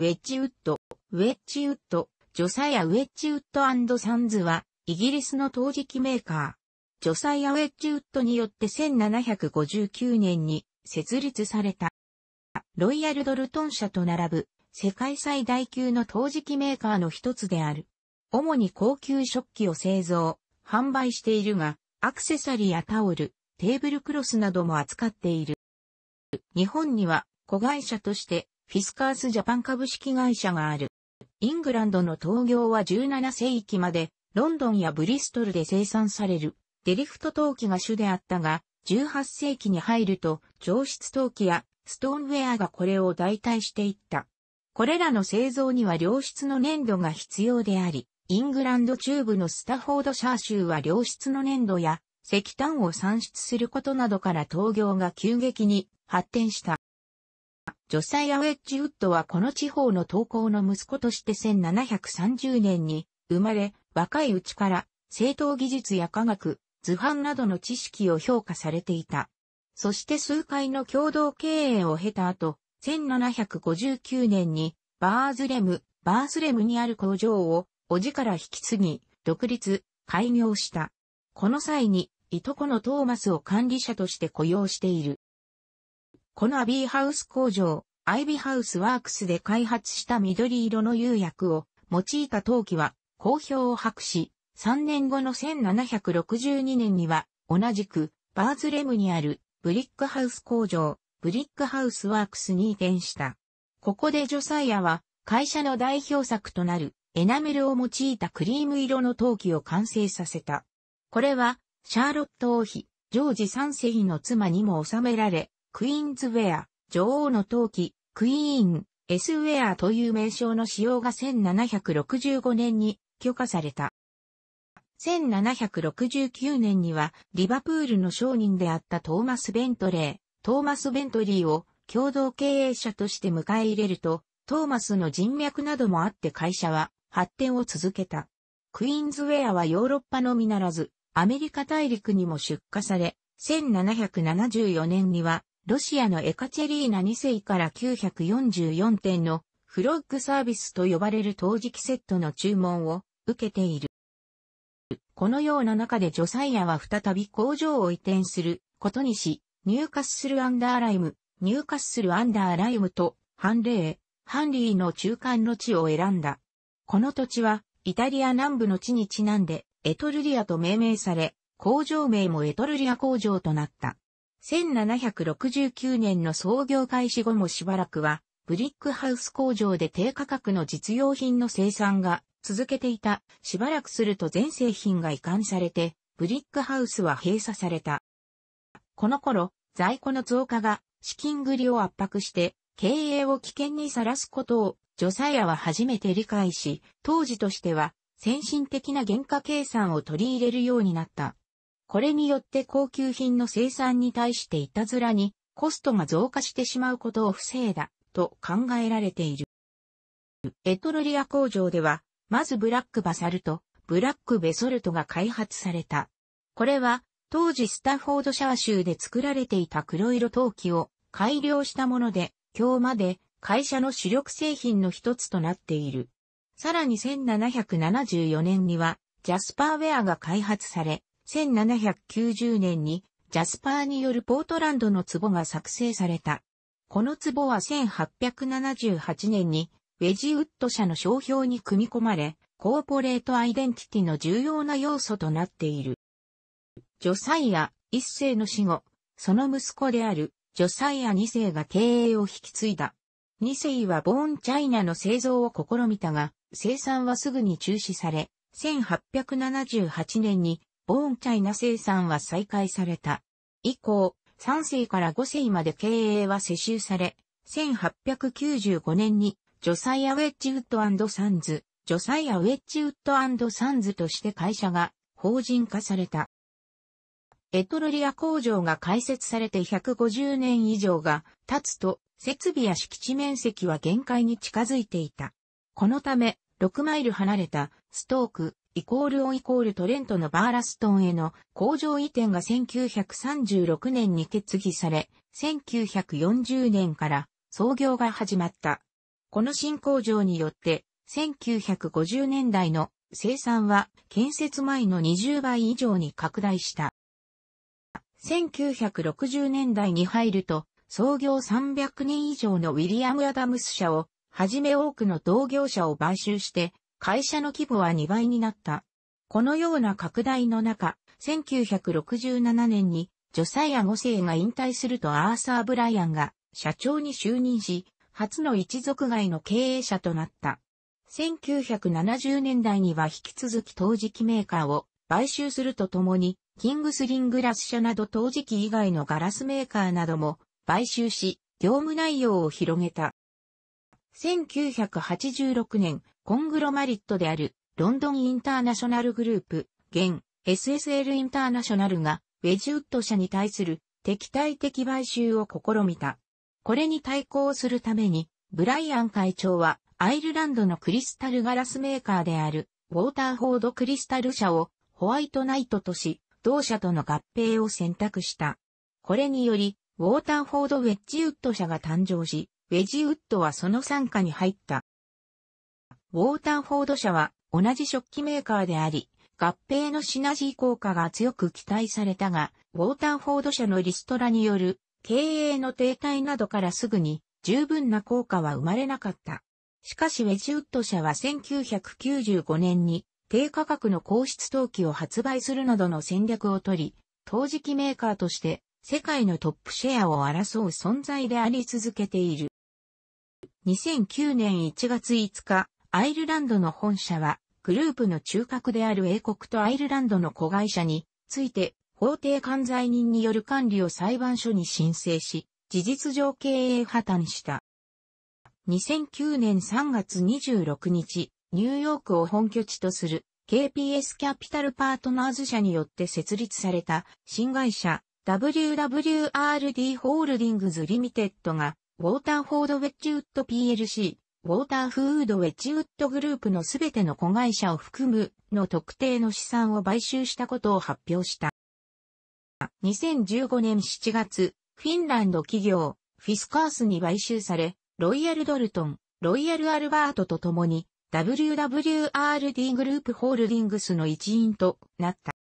ウェッジウッド、ウェッジウッド、ジョサイア・ウェッジウッドサンズは、イギリスの陶磁器メーカー、ジョサイア・ウェッジウッドによって1759年に設立された。ロイヤル・ドルトン社と並ぶ、世界最大級の陶磁器メーカーの一つである。主に高級食器を製造、販売しているが、アクセサリーやタオル、テーブルクロスなども扱っている。日本には子会社としてフィスカースジャパン株式会社がある。イングランドの陶業は17世紀まで、ロンドンやブリストルで生産される、デリフト陶器が主であったが、18世紀に入ると、上質陶器やストーンウェアがこれを代替していった。これらの製造には良質の粘土が必要であり、イングランド中部のスタフォードシャー州は良質の粘土や石炭を産出することなどから陶業が急激に発展した。女性アウェッジウッドはこの地方の投稿の息子として1730年に生まれ、若いうちから正当技術や科学、図版などの知識を評価されていた。そして数回の共同経営を経た後、1759年にバーズレム、バースレムにある工場を、おじから引き継ぎ、独立、開業した。この際に、いとこのトーマスを管理者として雇用している。このアビーハウス工場、アイビーハウスワークスで開発した緑色の釉薬を用いた陶器は好評を博し、3年後の1762年には同じくバーズレムにあるブリックハウス工場、ブリックハウスワークスに移転した。ここでジョサイアは会社の代表作となるエナメルを用いたクリーム色の陶器を完成させた。これはシャーロット王妃、ジョージ三世妃の妻にも収められ、クイーンズウェア、女王の陶器、クイーン、エスウェアという名称の使用が1765年に許可された。1769年にはリバプールの商人であったトーマス・ベントレー、トーマス・ベントリーを共同経営者として迎え入れると、トーマスの人脈などもあって会社は発展を続けた。クイーンズウェアはヨーロッパのみならず、アメリカ大陸にも出荷され、1774年にはロシアのエカチェリーナ2世から944点のフロッグサービスと呼ばれる陶磁器セットの注文を受けている。このような中でジョサイアは再び工場を移転することにし、ニューカッスルアンダーライム、ニューカッスルアンダーライムとハンレー、ハンリーの中間の地を選んだ。この土地はイタリア南部の地にちなんでエトルリアと命名され、工場名もエトルリア工場となった。1769年の創業開始後もしばらくは、ブリックハウス工場で低価格の実用品の生産が続けていた。しばらくすると全製品が移管されて、ブリックハウスは閉鎖された。この頃、在庫の増加が資金繰りを圧迫して、経営を危険にさらすことを、ジョサイアは初めて理解し、当時としては、先進的な原価計算を取り入れるようになった。これによって高級品の生産に対していたずらにコストが増加してしまうことを防いだと考えられている。エトルリア工場では、まずブラックバサルト、ブラックベソルトが開発された。これは、当時スタフォードシャワ州で作られていた黒色陶器を改良したもので、今日まで会社の主力製品の一つとなっている。さらに1774年には、ジャスパーウェアが開発され、1790年にジャスパーによるポートランドの壺が作成された。この壺は1878年にウェジウッド社の商標に組み込まれ、コーポレートアイデンティティの重要な要素となっている。ジョサイア一世の死後、その息子であるジョサイア二世が経営を引き継いだ。二世はボーンチャイナの製造を試みたが、生産はすぐに中止され、1878年にボーンチャイナ生産は再開された。以降、3世から5世まで経営は世襲され、1895年にジョサイア・ウェッジウッドサンズ、ジョサイア・ウェッジウッドサンズとして会社が法人化された。エトルリア工場が開設されて150年以上が経つと、設備や敷地面積は限界に近づいていた。このため、6マイル離れたストーク、イコールオンイコールトレントのバーラストンへの工場移転が1936年に決議され、1940年から創業が始まった。この新工場によって、1950年代の生産は建設前の20倍以上に拡大した。1960年代に入ると、創業300年以上のウィリアム・アダムス社を、はじめ多くの同業者を買収して、会社の規模は2倍になった。このような拡大の中、1967年にジョサイア五世が引退するとアーサー・ブライアンが社長に就任し、初の一族外の経営者となった。1970年代には引き続き陶磁器メーカーを買収するとともに、キングスリングラス社など陶磁器以外のガラスメーカーなども買収し、業務内容を広げた。1986年、コングロマリットである、ロンドンインターナショナルグループ、現、SSL インターナショナルが、ウェジウッド社に対する敵対的買収を試みた。これに対抗するために、ブライアン会長は、アイルランドのクリスタルガラスメーカーである、ウォーターフォードクリスタル社を、ホワイトナイトとし、同社との合併を選択した。これにより、ウォーターフォードウェッジウッド社が誕生し、ウェジウッドはその傘下に入った。ウォーターフォード社は同じ食器メーカーであり、合併のシナジー効果が強く期待されたが、ウォーターフォード社のリストラによる経営の停滞などからすぐに十分な効果は生まれなかった。しかしウェジウッド社は1995年に低価格の高質陶器を発売するなどの戦略をとり、陶磁器メーカーとして世界のトップシェアを争う存在であり続けている。2009年1月5日、アイルランドの本社は、グループの中核である英国とアイルランドの子会社について、法定管財人による管理を裁判所に申請し、事実上経営破綻した。2009年3月26日、ニューヨークを本拠地とする KPS キャピタルパートナーズ社によって設立された新会社 WWRD ホールディングズリミテッドがウォーターフォードウェッジウッド PLC、ウォーターフードウェッジウッドグループのすべての子会社を含むの特定の資産を買収したことを発表した。2015年7月、フィンランド企業、フィスカースに買収され、ロイヤルドルトン、ロイヤルアルバートと共に、WWRD グループホールディングスの一員となった。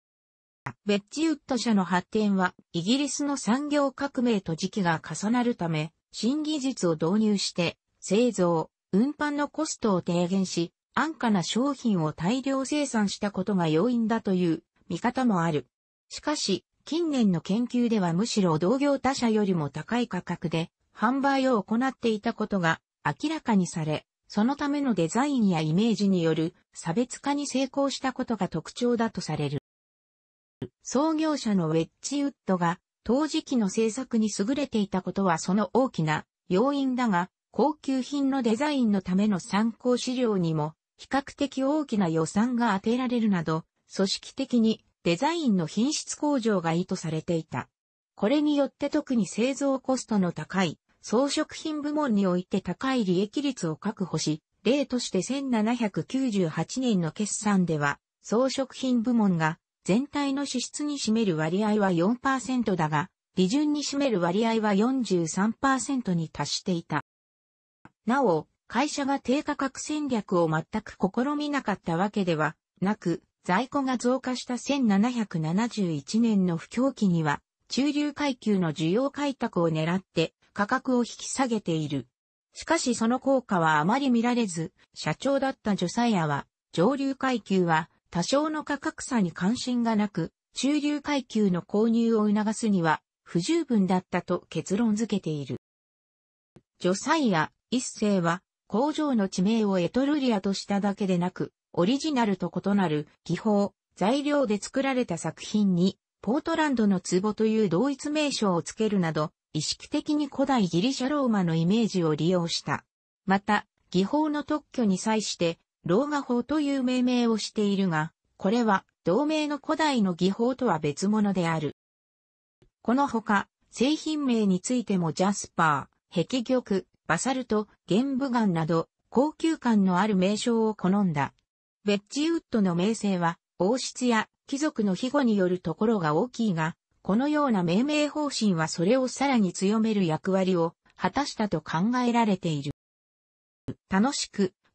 ウェッジウッド社の発展は、イギリスの産業革命と時期が重なるため、新技術を導入して、製造、運搬のコストを低減し、安価な商品を大量生産したことが要因だという見方もある。しかし、近年の研究ではむしろ同業他社よりも高い価格で販売を行っていたことが明らかにされ、そのためのデザインやイメージによる差別化に成功したことが特徴だとされる。創業者のウェッジウッドが陶磁器の製作に優れていたことはその大きな要因だが、高級品のデザインのための参考資料にも、比較的大きな予算が当てられるなど、組織的にデザインの品質向上が意図されていた。これによって特に製造コストの高い装飾品部門において高い利益率を確保し、例として1798年の決算では装飾品部門が全体の支出に占める割合は4%だが、利潤に占める割合は43%に達していた。なお、会社が低価格戦略を全く試みなかったわけではなく、在庫が増加した1771年の不況期には、中流階級の需要開拓を狙って価格を引き下げている。しかしその効果はあまり見られず、社長だったジョサイアは、上流階級は多少の価格差に関心がなく、中流階級の購入を促すには不十分だったと結論付けている。ジョサイア、一世は工場の地名をエトルリアとしただけでなく、オリジナルと異なる技法、材料で作られた作品に、ポートランドの壺という同一名称をつけるなど、意識的に古代ギリシャローマのイメージを利用した。また、技法の特許に際して、老画法という命名をしているが、これは同名の古代の技法とは別物である。このほか、製品名についてもジャスパー、壁玉、バサルト、玄武岩など、高級感のある名称を好んだ。ベッジウッドの名声は、王室や貴族の庇護によるところが大きいが、このような命名方針はそれをさらに強める役割を果たしたと考えられている。楽しく、